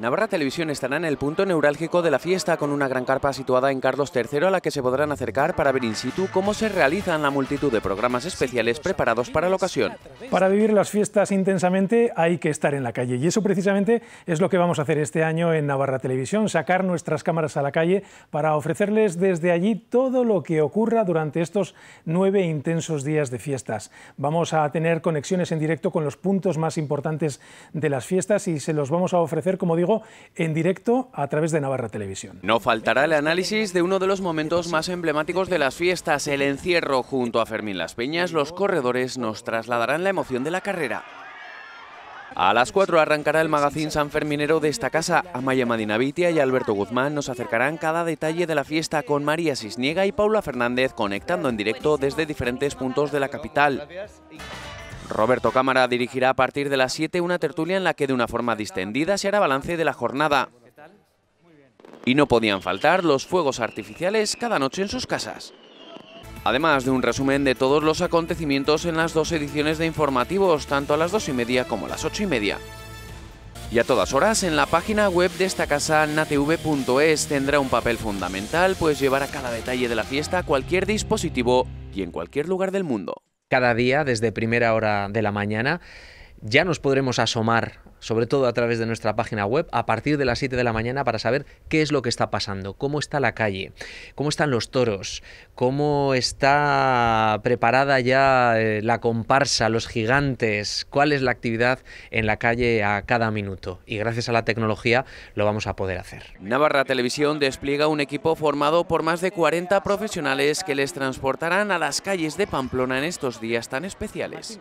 Navarra Televisión estará en el punto neurálgico de la fiesta con una gran carpa situada en Carlos III a la que se podrán acercar para ver in situ cómo se realizan la multitud de programas especiales preparados para la ocasión. Para vivir las fiestas intensamente hay que estar en la calle y eso precisamente es lo que vamos a hacer este año en Navarra Televisión, sacar nuestras cámaras a la calle para ofrecerles desde allí todo lo que ocurra durante estos nueve intensos días de fiestas. Vamos a tener conexiones en directo con los puntos más importantes de las fiestas y se los vamos a ofrecer como digo, en directo a través de Navarra Televisión. No faltará el análisis de uno de los momentos más emblemáticos de las fiestas, el encierro. Junto a Fermín Las Peñas, los corredores nos trasladarán la emoción de la carrera. A las 4 arrancará el magazín sanferminero de esta casa. Amaya Madinavitia y Alberto Guzmán nos acercarán cada detalle de la fiesta con María Sisniega y Paula Fernández conectando en directo desde diferentes puntos de la capital. Roberto Cámara dirigirá a partir de las 7 una tertulia en la que de una forma distendida se hará balance de la jornada. Y no podían faltar los fuegos artificiales cada noche en sus casas. Además de un resumen de todos los acontecimientos en las dos ediciones de informativos, tanto a las 2 y media como a las 8 y media. Y a todas horas en la página web de esta casa natv.es tendrá un papel fundamental, pues llevará cada detalle de la fiesta a cualquier dispositivo y en cualquier lugar del mundo cada día desde primera hora de la mañana. Ya nos podremos asomar sobre todo a través de nuestra página web, a partir de las 7 de la mañana para saber qué es lo que está pasando, cómo está la calle, cómo están los toros, cómo está preparada ya eh, la comparsa, los gigantes, cuál es la actividad en la calle a cada minuto. Y gracias a la tecnología lo vamos a poder hacer. Navarra Televisión despliega un equipo formado por más de 40 profesionales que les transportarán a las calles de Pamplona en estos días tan especiales.